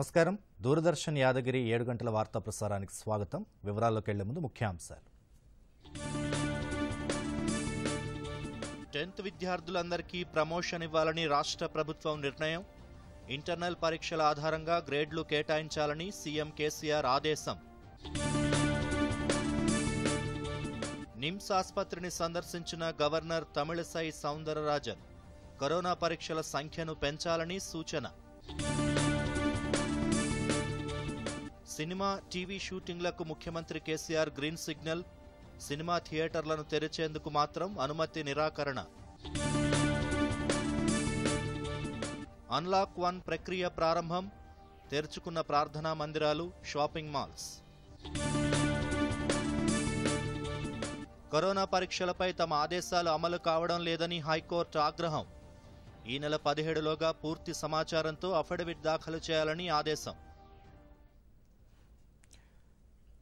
నమస్కారం దూరదర్శన్ యాదగిరి ఏడు గంటల వార్తా ప్రసారానికి స్వాగతం వివరాల్లోకి వెళ్లే ముందు ముఖ్యాంశాలు టెన్త్ విద్యార్థులందరికీ ప్రమోషన్ ఇవ్వాలని రాష్ట్ర ప్రభుత్వం నిర్ణయం ఇంటర్నల్ పరీక్షల ఆధారంగా గ్రేడ్లు కేటాయించాలని సీఎం కేసీఆర్ ఆదేశం నిమ్స్ ఆసుపత్రిని సందర్శించిన గవర్నర్ తమిళసై సౌందరరాజన్ కరోనా పరీక్షల సంఖ్యను పెంచాలని సూచన సినిమా టీవీ షూటింగ్లకు ముఖ్యమంత్రి కేసీఆర్ గ్రీన్ సిగ్నల్ సినిమా థియేటర్లను తెరిచేందుకు మాత్రం అనుమతి నిరాకరణ అన్లాక్ వన్ ప్రక్రియ ప్రారంభం తెరుచుకున్న ప్రార్థనా మందిరాలు షాపింగ్ మాల్స్ కరోనా పరీక్షలపై తమ ఆదేశాలు అమలు కావడం లేదని హైకోర్టు ఆగ్రహం ఈ నెల పదిహేడులోగా పూర్తి సమాచారంతో అఫిడవిట్ దాఖలు చేయాలని ఆదేశం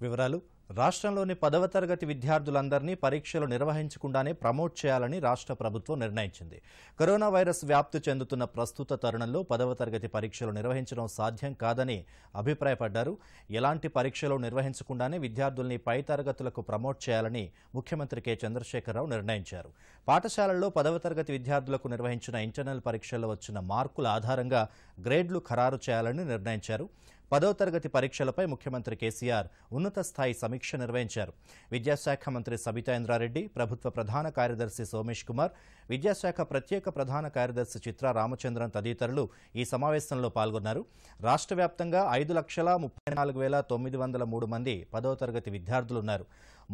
వివరాలు రాష్ట్రంలోని పదవ తరగతి విద్యార్థులందరినీ పరీక్షలు నిర్వహించకుండానే ప్రమోట్ చేయాలని రాష్ట్ర ప్రభుత్వం నిర్ణయించింది కరోనా వైరస్ వ్యాప్తి చెందుతున్న ప్రస్తుత తరుణంలో పదవ తరగతి పరీక్షలు నిర్వహించడం సాధ్యం కాదని అభిప్రాయపడ్డారు ఎలాంటి పరీక్షలు నిర్వహించకుండానే విద్యార్థుల్ని పై తరగతులకు ప్రమోట్ చేయాలని ముఖ్యమంత్రి కె చంద్రశేఖరరావు నిర్ణయించారు పాఠశాలల్లో పదవ తరగతి విద్యార్థులకు నిర్వహించిన ఇంటర్నల్ పరీక్షల్లో వచ్చిన మార్కుల ఆధారంగా గ్రేడ్లు ఖరారు చేయాలని నిర్ణయించారు పదో తరగతి పరీక్షలపై ముఖ్యమంత్రి కేసీఆర్ ఉన్నత స్థాయి సమీక్ష నిర్వహించారు విద్యాశాఖ మంత్రి సబితా ఇంద్రారెడ్డి ప్రభుత్వ ప్రధాన కార్యదర్శి సోమేష్ కుమార్ విద్యాశాఖ ప్రత్యేక ప్రధాన కార్యదర్శి చిత్ర రామచంద్రన్ తదితరులు ఈ సమావేశంలో పాల్గొన్నారు రాష్ట్ర వ్యాప్తంగా ఐదు లక్షల ముప్పై నాలుగు వేల తొమ్మిది వందల మూడు మంది పదో తరగతి విద్యార్థులున్నారు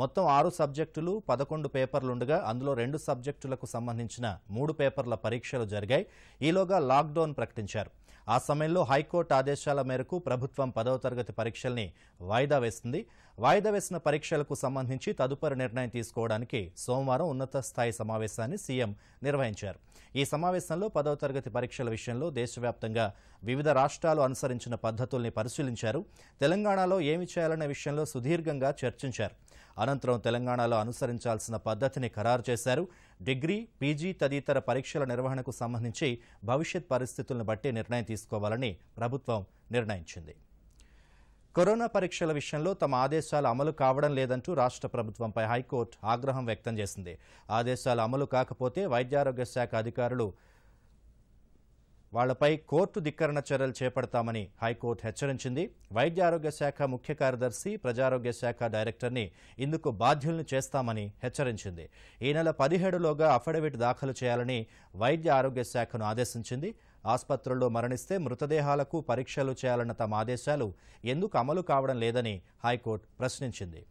మొత్తం ఆరు సబ్జెక్టులు పదకొండు పేపర్లుండగా అందులో రెండు సబ్జెక్టులకు సంబంధించిన మూడు పేపర్ల పరీక్షలు జరిగాయి ఈలోగా లాక్డౌన్ ప్రకటించారు ఆ సమయంలో హైకోర్టు ఆదేశాల మేరకు ప్రభుత్వం పదవ తరగతి పరీక్షల్ని వాయిదా వేస్తుంది వాయిదా వేసిన పరీక్షలకు సంబంధించి తదుపరి నిర్ణయం తీసుకోవడానికి సోమవారం ఉన్నత స్థాయి సమావేశాన్ని సీఎం నిర్వహించారు ఈ సమావేశంలో పదవ తరగతి పరీక్షల విషయంలో దేశవ్యాప్తంగా వివిధ రాష్ట్రాలు అనుసరించిన పద్ధతుల్ని పరిశీలించారు తెలంగాణలో ఏమి చేయాలనే విషయంలో సుదీర్ఘంగా చర్చించారు అనంతరం తెలంగాణలో అనుసరించాల్సిన పద్ధతిని ఖరారు చేశారు డిగ్రీ పీజీ తదితర పరీక్షల నిర్వహణకు సంబంధించి భవిష్యత్ పరిస్థితులను బట్టి నిర్ణయం తీసుకోవాలని ప్రభుత్వం నిర్ణయించింది కరోనా పరీక్షల విషయంలో తమ ఆదేశాలు అమలు కావడం లేదంటూ రాష్ట్ర ప్రభుత్వంపై హైకోర్టు ఆగ్రహం వ్యక్తం చేసింది ఆదేశాలు అమలు కాకపోతే వైద్యారోగ్య శాఖ అధికారులు వాళ్లపై కోర్టు ధిక్కరణ చర్యలు చేపడతామని హైకోర్టు హెచ్చరించింది వైద్య ఆరోగ్య శాఖ ముఖ్య కార్యదర్శి ప్రజారోగ్య శాఖ డైరెక్టర్ని ఇందుకు బాధ్యులను చేస్తామని హెచ్చరించింది ఈ నెల పదిహేడులోగా అఫిడవిట్ దాఖలు చేయాలని వైద్య ఆరోగ్య శాఖను ఆదేశించింది ఆసుపత్రుల్లో మరణిస్తే మృతదేహాలకు పరీక్షలు చేయాలన్న తమ ఆదేశాలు ఎందుకు అమలు కావడం లేదని హైకోర్టు ప్రశ్నించింది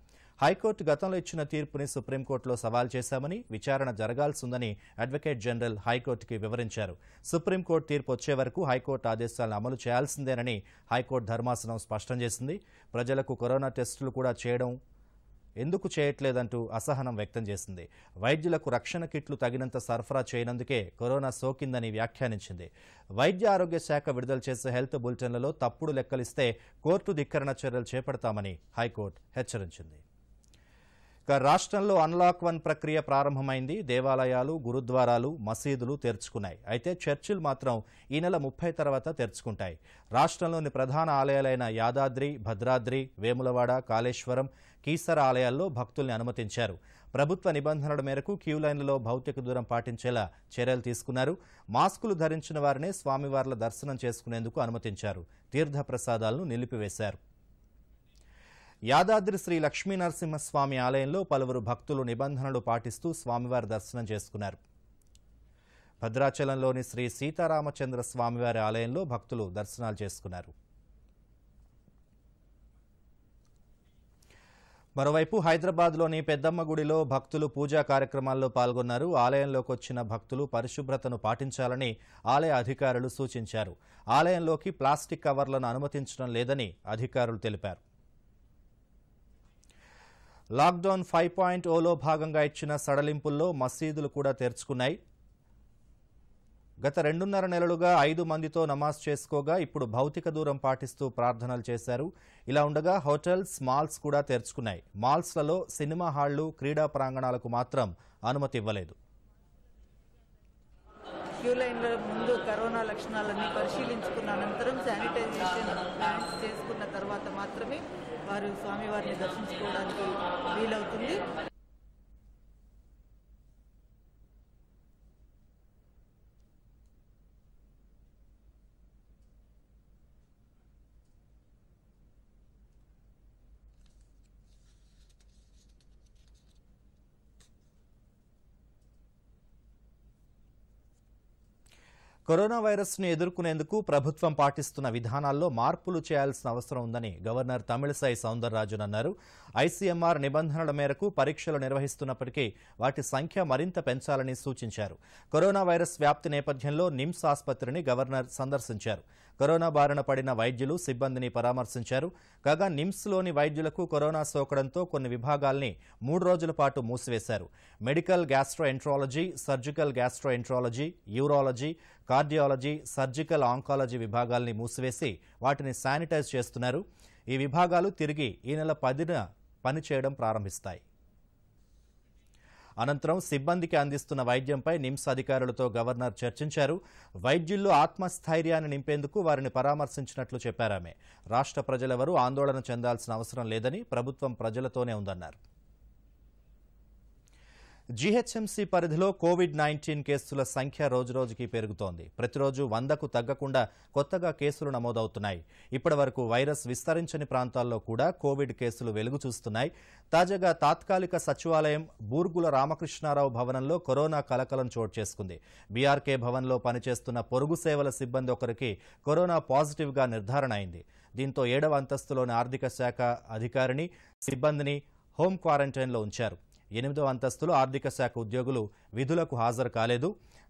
హైకోర్టు గతంలో ఇచ్చిన తీర్పుని సుప్రీంకోర్టులో సవాల్ చేశామని విచారణ జరగాల్సిందని అడ్వకేట్ జనరల్ హైకోర్టుకి వివరించారు సుప్రీంకోర్టు తీర్పు వచ్చే వరకు హైకోర్టు ఆదేశాలను అమలు చేయాల్సిందేనని హైకోర్టు ధర్మాసనం స్పష్టం చేసింది ప్రజలకు కరోనా టెస్టులు కూడా చేయడం ఎందుకు చేయట్లేదంటూ అసహనం వ్యక్తం చేసింది వైద్యులకు రక్షణ కిట్లు తగినంత సరఫరా చేయనందుకే కరోనా సోకిందని వ్యాఖ్యానించింది వైద్య ఆరోగ్య శాఖ విడుదల చేసే హెల్త్ బులెటిన్లలో తప్పుడు లెక్కలిస్తే కోర్టు ధిక్కరణ చర్యలు చేపడతామని హైకోర్టు హెచ్చరించింది ఇక రాష్ట్రంలో అన్లాక్ వన్ ప్రక్రియ ప్రారంభమైంది దేవాలయాలు గురుద్వారాలు మసీదులు తెరుచుకున్నాయి అయితే చర్చిలు మాత్రం ఈ నెల ముప్పై తర్వాత తెరుచుకుంటాయి రాష్ట్రంలోని ప్రధాన ఆలయాలైన యాదాద్రి భద్రాద్రి వేములవాడ కాళేశ్వరం కీసర ఆలయాల్లో భక్తుల్ని అనుమతించారు ప్రభుత్వ నిబంధనల మేరకు క్యూ లైన్లలో భౌతిక దూరం పాటించేలా చర్యలు తీసుకున్నారు మాస్కులు ధరించిన వారినే స్వామివార్ల దర్శనం చేసుకునేందుకు అనుమతించారు తీర్థప్రసాదాలను నిలిపివేశారు యాదాద్రి శ్రీ లక్ష్మీ నరసింహస్వామి ఆలయంలో పలువురు భక్తులు నిబంధనలు పాటిస్తూ స్వామివారి దర్శనం చేసుకున్నారు భద్రాచలంలోని శ్రీ సీతారామచంద్ర స్వామివారి ఆలయంలో భక్తులు దర్శనాలు చేసుకున్నారు మరోవైపు హైదరాబాద్లోని పెద్దమ్మ గుడిలో భక్తులు పూజా కార్యక్రమాల్లో పాల్గొన్నారు ఆలయంలోకి వచ్చిన భక్తులు పరిశుభ్రతను పాటించాలని ఆలయ అధికారులు సూచించారు ఆలయంలోకి ప్లాస్టిక్ కవర్లను అనుమతించడం లేదని అధికారులు తెలిపారు లాక్డౌన్ ఫైవ్ పాయింట్ ఓలో భాగంగా ఇచ్చిన సడలింపుల్లో మసీదులు కూడా తెరుచుకున్నాయి గత రెండున్నర నెలలుగా ఐదు మందితో నమాజ్ చేసుకోగా ఇప్పుడు భౌతిక దూరం పాటిస్తూ ప్రార్థనలు చేశారు ఇలా ఉండగా హోటల్స్ మాల్స్ కూడా తెరుచుకున్నాయి మాల్స్లలో సినిమా హాళ్లు క్రీడా ప్రాంగణాలకు మాత్రం అనుమతి ఇవ్వలేదు క్యూ లైన్ల ముందు కరోనా లక్షణాలన్నీ పరిశీలించుకున్న అనంతరం శానిటైజేషన్ ప్లాన్స్ చేసుకున్న తర్వాత మాత్రమే వారు స్వామివారిని దర్శించుకోవడానికి వీలవుతుంది కరోనా వైరస్ను ఎదుర్కొనేందుకు ప్రభుత్వం పాటిస్తున్న విధానాల్లో మార్పులు చేయాల్సిన అవసరం ఉందని గవర్నర్ తమిళసాయి సౌందరరాజన్ అన్నారు ఐసీఎంఆర్ నిబంధనల మేరకు పరీక్షలు నిర్వహిస్తున్నప్పటికీ వాటి సంఖ్య మరింత పెంచాలని సూచించారు కరోనా వైరస్ వ్యాప్తి నేపథ్యంలో నిమ్స్ ఆసుపత్రిని గవర్నర్ సందర్శించారు కరోనా బారిన పడిన వైద్యులు సిబ్బందిని పరామర్శించారు కాగా నిమ్స్లోని వైద్యులకు కరోనా సోకడంతో కొన్ని విభాగాల్ని మూడు రోజుల పాటు మూసివేశారు medical gastroenterology surgical gastroenterology urology cardiology surgical oncology విభాగాల్ని మూసివేసి వాటిని శానిటైజ్ చేస్తున్నారు ఈ విభాగాలు తిరిగి ఈ నెల పదిన పనిచేయడం ప్రారంభిస్తాయి అనంతరం సిబ్బందికి అందిస్తున్న వైద్యంపై నిమ్స్ అధికారులతో గవర్నర్ చర్చించారు వైద్యుల్లో ఆత్మస్థైర్యాన్ని నింపేందుకు వారిని పరామర్శించినట్లు చెప్పారామె రాష్ట్ర ప్రజలెవరూ ఆందోళన చెందాల్సిన అవసరం లేదని ప్రభుత్వం ప్రజలతోనే ఉందన్నారు జీహెచ్ఎంసీ పరిధిలో కోవిడ్ నైన్టీన్ కేసుల సంఖ్య రోజురోజుకి పెరుగుతోంది ప్రతిరోజు వందకు తగ్గకుండా కొత్తగా కేసులు నమోదవుతున్నాయి ఇప్పటి వరకు వైరస్ విస్తరించని ప్రాంతాల్లో కూడా కోవిడ్ కేసులు వెలుగు చూస్తున్నాయి తాజాగా తాత్కాలిక సచివాలయం బూర్గుల రామకృష్ణారావు భవనంలో కరోనా కలకలం చోటు చేసుకుంది బీఆర్కే భవన్లో పనిచేస్తున్న పొరుగు సేవల సిబ్బంది ఒకరికి కరోనా పాజిటివ్గా నిర్ధారణ అయింది దీంతో ఏడవ అంతస్తులోని ఆర్థిక శాఖ అధికారిని సిబ్బందిని హోం క్వారంటైన్లో ఉంచారు ఎనిమిదో అంతస్తులో ఆర్థిక శాఖ ఉద్యోగులు విధులకు హాజరు కాలేదు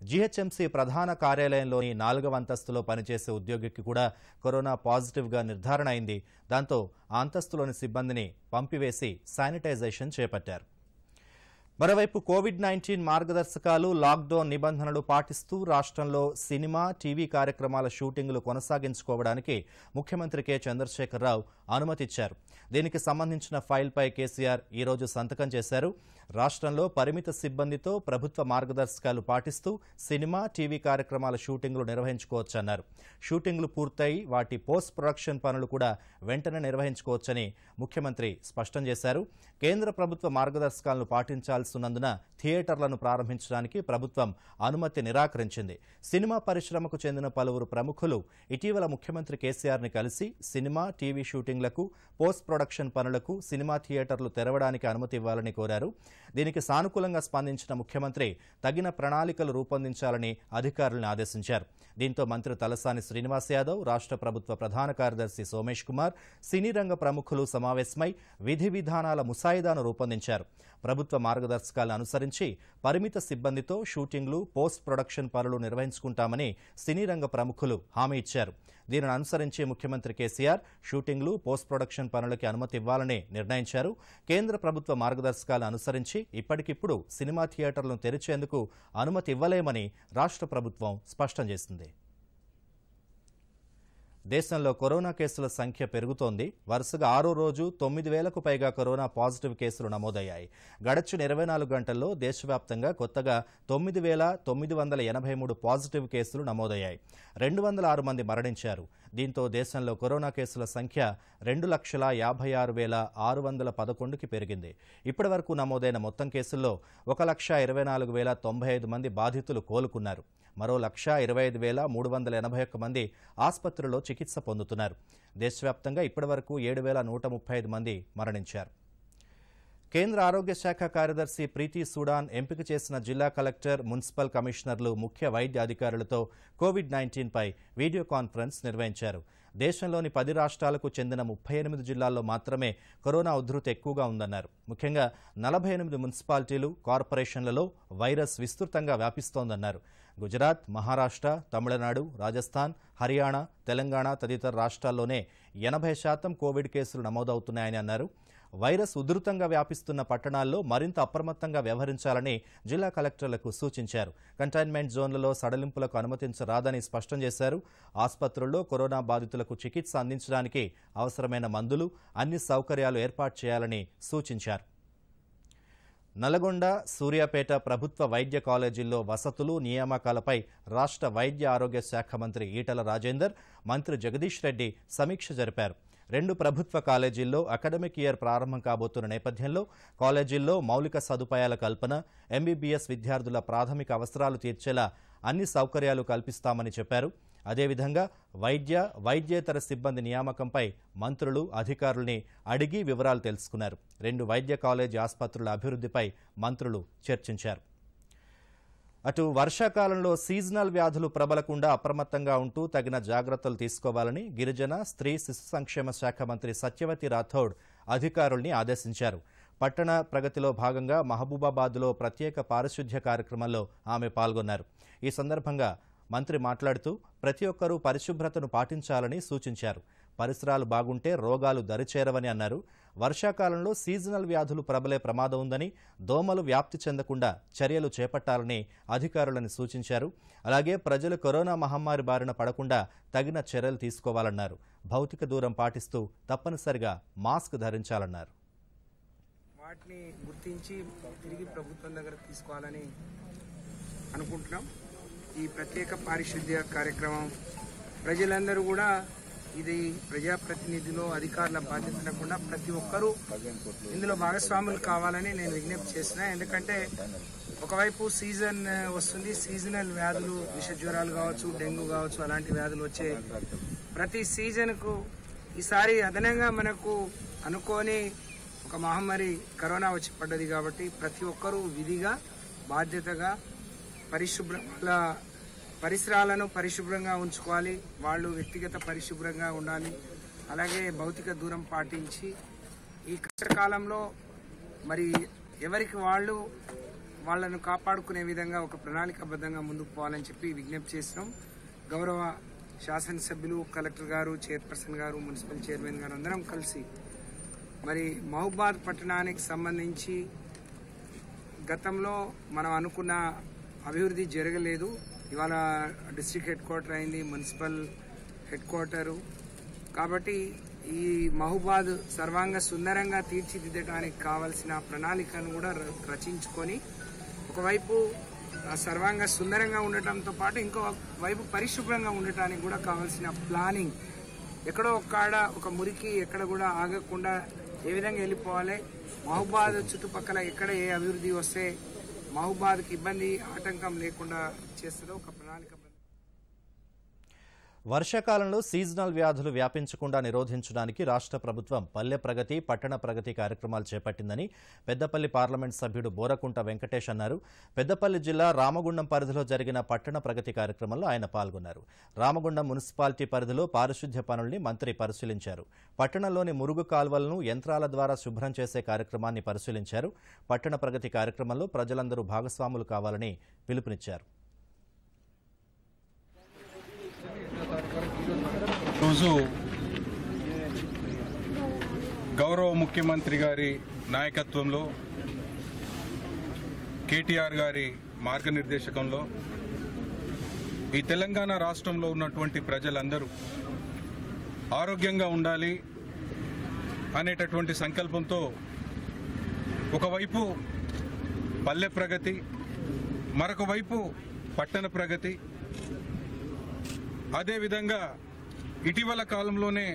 జీహెచ్ఎంసీ ప్రధాన కార్యాలయంలోని నాలుగవ అంతస్తులో పనిచేసే ఉద్యోగికి కూడా కరోనా పాజిటివ్గా నిర్ధారణ అయింది దాంతో ఆ అంతస్తులోని సిబ్బందిని పంపివేసి శానిటైజేషన్ చేపట్టారు మరోవైపు కోవిడ్ నైన్టీన్ మార్గదర్శకాలు లాక్డౌన్ నిబంధనలు పాటిస్తూ రాష్ట్రంలో సినిమా టీవీ కార్యక్రమాల షూటింగ్లు కొనసాగించుకోవడానికి ముఖ్యమంత్రి కె చంద్రశేఖరరావు అనుమతిచ్చారు దీనికి సంబంధించిన ఫైల్పై కేసీఆర్ ఈరోజు సంతకం చేశారు రాష్ట్రంలో పరిమిత సిబ్బందితో ప్రభుత్వ మార్గదర్శకాలు పాటిస్తూ సినిమా టీవీ కార్యక్రమాల షూటింగ్లు నిర్వహించుకోవచ్చన్నారు షూటింగ్లు పూర్తయి వాటి పోస్ట్ ప్రొడక్షన్ పనులు కూడా వెంటనే నిర్వహించుకోవచ్చని ముఖ్యమంత్రి స్పష్టం చేశారు కేంద్ర ప్రభుత్వ మార్గదర్శకాలను పాటించాల్సినందున థియేటర్లను ప్రారంభించడానికి ప్రభుత్వం అనుమతి నిరాకరించింది సినిమా పరిశ్రమకు చెందిన పలువురు ప్రముఖులు ఇటీవల ముఖ్యమంత్రి కేసీఆర్ని కలిసి సినిమా టీవీ షూటింగ్లకు పోస్ట్ ప్రొడక్షన్ పనులకు సినిమా థియేటర్లు తెరవడానికి అనుమతి ఇవ్వాలని కోరారు దీనికి సానుకూలంగా స్పందించిన ముఖ్యమంత్రి తగిన ప్రణాళికలు రూపొందించాలని అధికారులను ఆదేశించారు దీంతో మంత్రి తలసాని శ్రీనివాస్ యాదవ్ రాష్ట్ర ప్రభుత్వ ప్రధాన కార్యదర్శి సోమేష్ కుమార్ సినీ రంగ ప్రముఖులు సమావేశమై విధి విధానాల ముసాయిదాను రూపొందించారు ప్రభుత్వ మార్గదర్శకాలను అనుసరించి పరిమిత సిబ్బందితో షూటింగ్లు పోస్ట్ ప్రొడక్షన్ పనులు నిర్వహించుకుంటామని సినీ రంగ ప్రముఖులు హామీ ఇచ్చారు దీనిని అనుసరించి ముఖ్యమంత్రి కేసీఆర్ షూటింగ్లు పోస్ట్ ప్రొడక్షన్ పనులకి అనుమతి ఇవ్వాలని నిర్ణయించారు కేంద్ర ప్రభుత్వ మార్గదర్శకాలను అనుసరించి పెంచి ఇప్పటికిప్పుడు సినిమా థియేటర్లను తెరిచేందుకు అనుమతి ఇవ్వలేమని రాష్ట్ర ప్రభుత్వం స్పష్టం చేసింది దేశంలో కరోనా కేసుల సంఖ్య పెరుగుతోంది వరుసగా ఆరో రోజు తొమ్మిది వేలకు పైగా కరోనా పాజిటివ్ కేసులు నమోదయ్యాయి గడచిన ఇరవై నాలుగు గంటల్లో దేశవ్యాప్తంగా కొత్తగా తొమ్మిది వేల తొమ్మిది వందల ఎనభై మూడు పాజిటివ్ కేసులు నమోదయ్యాయి రెండు వందల ఆరు మంది మరణించారు దీంతో దేశంలో కరోనా కేసుల సంఖ్య రెండు లక్షల యాభై ఆరు వేల ఆరు వందల పదకొండుకి పెరిగింది ఇప్పటి వరకు నమోదైన మొత్తం కేసుల్లో ఒక లక్ష ఇరవై నాలుగు వేల తొంభై ఐదు మంది బాధితులు కోలుకున్నారు మరో లక్ష ఇరవై ఐదు వేల మూడు వందల ఎనభై ఒక్క మంది ఆసుపత్రుల్లో చికిత్స పొందుతున్నారు దేశవ్యాప్తంగా ఇప్పటివరకు ఏడు వేల నూట ముప్పై ఐదు మంది మరణించారు కేంద్ర ఆరోగ్య శాఖ కార్యదర్శి ప్రీతి సూడాన్ ఎంపిక చేసిన జిల్లా కలెక్టర్ మున్సిపల్ కమిషనర్లు ముఖ్య వైద్య అధికారులతో కోవిడ్ నైన్టీన్పై వీడియో కాన్ఫరెన్స్ నిర్వహించారు దేశంలోని పది రాష్ట్రాలకు చెందిన ముప్పై ఎనిమిది జిల్లాల్లో మాత్రమే కరోనా ఉధృతి ఎక్కువగా ఉందన్నారు ముఖ్యంగా నలభై ఎనిమిది మున్సిపాలిటీలు కార్పొరేషన్లలో వైరస్ విస్తృతంగా వ్యాపిస్తోందన్నారు గుజరాత్ మహారాష్ట్ర తమిళనాడు రాజస్థాన్ హర్యానా తెలంగాణ తదితర రాష్ట్రాల్లోనే ఎనభై శాతం కోవిడ్ కేసులు నమోదవుతున్నాయని అన్నారు వైరస్ ఉధృతంగా వ్యాపిస్తున్న పట్టణాల్లో మరింత అప్రమత్తంగా వ్యవహరించాలని జిల్లా కలెక్టర్లకు సూచించారు కంటైన్మెంట్ జోన్లలో సడలింపులకు అనుమతించరాదని స్పష్టం చేశారు ఆసుపత్రుల్లో కరోనా బాధితులకు చికిత్స అందించడానికి అవసరమైన మందులు అన్ని సౌకర్యాలు ఏర్పాటు చేయాలని సూచించారు నల్గొండ సూర్యాపేట ప్రభుత్వ వైద్య కాలేజీల్లో వసతులు నియామకాలపై రాష్ట్ర వైద్య ఆరోగ్య శాఖ మంత్రి ఈటల రాజేందర్ మంత్రి జగదీష్ రెడ్డి సమీక్ష జరిపారు రెండు ప్రభుత్వ కాలేజీల్లో అకాడమిక్ ఇయర్ ప్రారంభం కాబోతున్న నేపథ్యంలో కాలేజీల్లో మౌలిక సదుపాయాల కల్పన ఎంబీబీఎస్ విద్యార్థుల ప్రాథమిక అవసరాలు తీర్చేలా అన్ని సౌకర్యాలు కల్పిస్తామని చెప్పారు అదేవిధంగా వైద్య వైద్యేతర సిబ్బంది నియామకంపై మంత్రులు అధికారుల్ని అడిగి వివరాలు తెలుసుకున్నారు రెండు వైద్య కాలేజీ ఆసుపత్రుల అభివృద్ధిపై మంత్రులు చర్చించారు అటు వర్షాకాలంలో సీజనల్ వ్యాధులు ప్రబలకుండా అప్రమత్తంగా ఉంటూ తగిన జాగ్రత్తలు తీసుకోవాలని గిరిజన స్త్రీ శిశు సంక్షేమ శాఖ మంత్రి సత్యవతి రాథోడ్ అధికారుల్ని ఆదేశించారు పట్టణ ప్రగతిలో భాగంగా మహబూబాబాద్లో ప్రత్యేక పారిశుధ్య కార్యక్రమంలో ఆమె పాల్గొన్నారు ఈ సందర్భంగా మంత్రి మాట్లాడుతూ ప్రతి ఒక్కరూ పరిశుభ్రతను పాటించాలని సూచించారు పరిసరాలు బాగుంటే రోగాలు దరిచేరవని అన్నారు వర్షాకాలంలో సీజనల్ వ్యాధులు ప్రబలే ప్రమాదం ఉందని దోమలు వ్యాప్తి చెందకుండా చర్యలు చేపట్టాలని అధికారులను సూచించారు అలాగే ప్రజలు కరోనా మహమ్మారి బారిన పడకుండా తగిన చర్యలు తీసుకోవాలన్నారు భౌతిక దూరం పాటిస్తూ తప్పనిసరిగా మాస్క్ ధరించాలన్నారు వాటిని గుర్తించి తిరిగి ప్రభుత్వం దగ్గర తీసుకోవాలని అనుకుంటున్నాం ఈ ప్రత్యేక పారిశుద్ధ్య కార్యక్రమం ప్రజలందరూ కూడా ఇది ప్రజాప్రతినిధులు అధికారుల బాధ్యత లేకుండా ప్రతి ఒక్కరూ ఇందులో భాగస్వాములు కావాలని నేను విజ్ఞప్తి చేసిన ఎందుకంటే ఒకవైపు సీజన్ వస్తుంది సీజనల్ వ్యాధులు విష జ్వరాలు కావచ్చు డెంగ్యూ కావచ్చు అలాంటి వ్యాధులు వచ్చే ప్రతి సీజన్కు ఈసారి అదనంగా మనకు అనుకోని ఒక మహమ్మారి కరోనా వచ్చి పడ్డది కాబట్టి ప్రతి ఒక్కరూ విధిగా బాధ్యతగా వాళ్ళ పరిసరాలను పరిశుభ్రంగా ఉంచుకోవాలి వాళ్ళు వ్యక్తిగత పరిశుభ్రంగా ఉండాలి అలాగే భౌతిక దూరం పాటించి ఈ కష్టకాలంలో మరి ఎవరికి వాళ్ళు వాళ్ళను కాపాడుకునే విధంగా ఒక ప్రణాళికబద్ధంగా ముందుకు పోవాలని చెప్పి విజ్ఞప్తి చేసినాం గౌరవ శాసనసభ్యులు కలెక్టర్ గారు చైర్పర్సన్ గారు మున్సిపల్ చైర్మన్ గారు అందరం కలిసి మరి మహబాద్ పట్టణానికి సంబంధించి గతంలో మనం అనుకున్న అభివృద్ధి జరగలేదు ఇవాళ డిస్టిక్ హెడ్ క్వార్టర్ అయింది మున్సిపల్ హెడ్ క్వార్టరు కాబట్టి ఈ మహుబాద్ సర్వాంగ సుందరంగా తీర్చిదిద్దడానికి కావలసిన ప్రణాళికను కూడా రచించుకొని ఒకవైపు సర్వాంగ సుందరంగా ఉండటంతో పాటు ఇంకో వైపు పరిశుభ్రంగా ఉండటానికి కూడా కావాల్సిన ప్లానింగ్ ఎక్కడో ఒక్కడ ఒక మురికి ఎక్కడ కూడా ఆగకుండా ఏ విధంగా వెళ్ళిపోవాలి మహబాద్ చుట్టుపక్కల ఎక్కడ ఏ అభివృద్ధి వస్తే మహబూబాద్కి ఇబ్బంది ఆటంకం లేకుండా చేస్తున్న ఒక ప్రణాళిక వర్షాకాలంలో సీజనల్ వ్యాధులు వ్యాపించకుండా నిరోధించడానికి రాష్ట్ర ప్రభుత్వం పల్లె ప్రగతి పట్టణ ప్రగతి కార్యక్రమాలు చేపట్టిందని పెద్దపల్లి పార్లమెంట్ సభ్యుడు బోరకుంట వెంకటేష్ అన్నారు పెద్దపల్లి జిల్లా రామగుండం పరిధిలో జరిగిన పట్టణ ప్రగతి కార్యక్రమంలో ఆయన పాల్గొన్నారు రామగుండం మున్సిపాలిటీ పరిధిలో పారిశుద్ధ్య పనుల్ని మంత్రి పరిశీలించారు పట్టణంలోని మురుగు కాల్వలను యంత్రాల ద్వారా శుభ్రం చేసే కార్యక్రమాన్ని పరిశీలించారు పట్టణ ప్రగతి కార్యక్రమంలో ప్రజలందరూ భాగస్వాములు కావాలని పిలుపునిచ్చారు రోజు గౌరవ ముఖ్యమంత్రి గారి నాయకత్వంలో కేటీఆర్ గారి మార్గనిర్దేశకంలో ఈ తెలంగాణ రాష్ట్రంలో ఉన్నటువంటి ప్రజలందరూ ఆరోగ్యంగా ఉండాలి అనేటటువంటి సంకల్పంతో ఒకవైపు పల్లె ప్రగతి మరొక వైపు పట్టణ ప్రగతి అదేవిధంగా ఇటీవల కాలంలోనే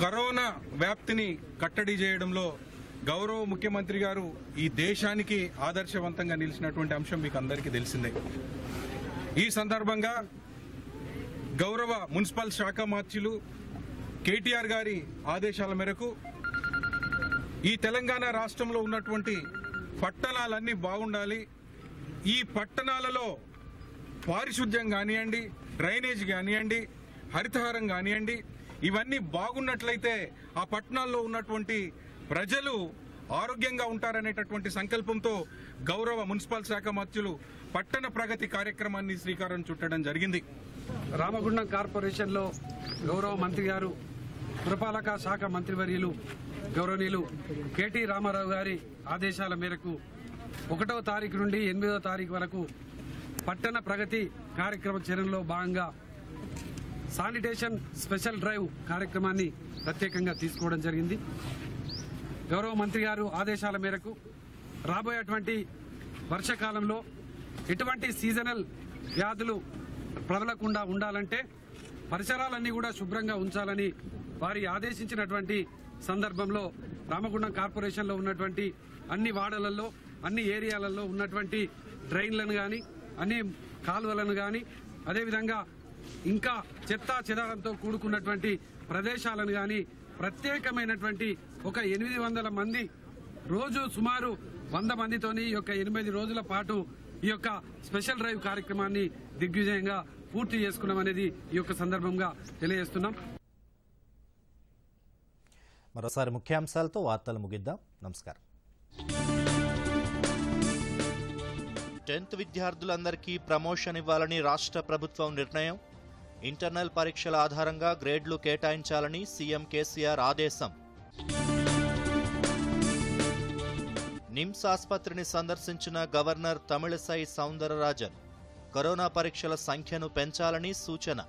కరోనా వ్యాప్తిని కట్టడి చేయడంలో గౌరవ ముఖ్యమంత్రి గారు ఈ దేశానికి ఆదర్శవంతంగా నిలిచినటువంటి అంశం మీకు అందరికీ తెలిసిందే ఈ సందర్భంగా గౌరవ మున్సిపల్ శాఖ మార్చులు కేటీఆర్ గారి ఆదేశాల మేరకు ఈ తెలంగాణ రాష్ట్రంలో ఉన్నటువంటి పట్టణాలన్నీ బాగుండాలి ఈ పట్టణాలలో పారిశుద్ధ్యం కానివ్వండి డ్రైనేజ్ కానివ్వండి హరితహారం కానివ్వండి ఇవన్నీ బాగున్నట్లయితే ఆ పట్టణాల్లో ఉన్నటువంటి ప్రజలు ఆరోగ్యంగా ఉంటారనేటటువంటి సంకల్పంతో గౌరవ మున్సిపల్ శాఖ మంత్రులు పట్టణ ప్రగతి కార్యక్రమాన్ని శ్రీకారం చుట్టడం జరిగింది రామగుండం కార్పొరేషన్లో గౌరవ మంత్రి గారు పురపాలక శాఖ మంత్రివర్యులు గౌరవనీయులు కేటీ రామారావు గారి ఆదేశాల మేరకు ఒకటవ తారీఖు నుండి ఎనిమిదవ తారీఖు వరకు పట్టణ ప్రగతి కార్యక్రమ చర్యలో భాగంగా శానిటేషన్ స్పెషల్ డ్రైవ్ కార్యక్రమాన్ని ప్రత్యేకంగా తీసుకోవడం జరిగింది గౌరవ మంత్రి గారు ఆదేశాల మేరకు రాబోయేటువంటి వర్షాకాలంలో ఎటువంటి సీజనల్ వ్యాధులు ప్రబలకుండా ఉండాలంటే పరిసరాలన్నీ కూడా శుభ్రంగా ఉంచాలని వారి ఆదేశించినటువంటి సందర్భంలో రామగుండం కార్పొరేషన్లో ఉన్నటువంటి అన్ని వాడలలో అన్ని ఏరియాలలో ఉన్నటువంటి డ్రైన్లను కానీ అన్ని కాలువలను కానీ అదేవిధంగా ఇంకా చెత్తా చెదారంతో కూడుకున్నటువంటి ప్రదేశాలను గాని ప్రత్యేకమైనటువంటి ఒక ఎనిమిది వందల మంది రోజు సుమారు వంద మందితోని ఈ యొక్క ఎనిమిది రోజుల పాటు ఈ యొక్క స్పెషల్ డ్రైవ్ కార్యక్రమాన్ని దిగ్విజయంగా పూర్తి చేసుకున్నాం అనేది ఈ యొక్క సందర్భంగా తెలియజేస్తున్నాం మరోసారి ముఖ్యాంశాలతో వార్తలు ముగిద్దాం నమస్కారం టెన్త్ విద్యార్థులందరికీ ప్రమోషన్ ఇవ్వాలని రాష్ట్ర ప్రభుత్వం నిర్ణయం ఇంటర్నల్ పరీక్షల ఆధారంగా గ్రేడ్లు కేటాయించాలని సీఎం కేసీఆర్ ఆదేశం నిమ్స్ ఆసుపత్రిని సందర్శించిన గవర్నర్ తమిళసై సౌందరరాజన్ కరోనా పరీక్షల సంఖ్యను పెంచాలని సూచన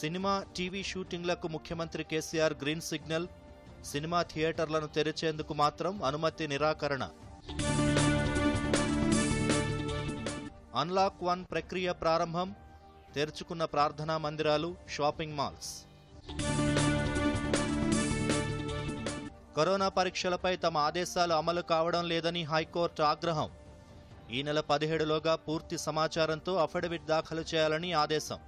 సినిమా టీవీ షూటింగ్లకు ముఖ్యమంత్రి కేసీఆర్ గ్రీన్ సిగ్నల్ సినిమా థియేటర్లను తెరిచేందుకు మాత్రం అనుమతి నిరాకరణ అన్లాక్ వన్ ప్రక్రియ ప్రారంభం తెరుచుకున్న ప్రార్థనా మందిరాలు షాపింగ్ మాల్స్ కరోనా పరీక్షలపై తమ ఆదేశాలు అమలు కావడం లేదని హైకోర్టు ఆగ్రహం ఈ నెల పదిహేడులోగా పూర్తి సమాచారంతో అఫిడవిట్ దాఖలు చేయాలని ఆదేశం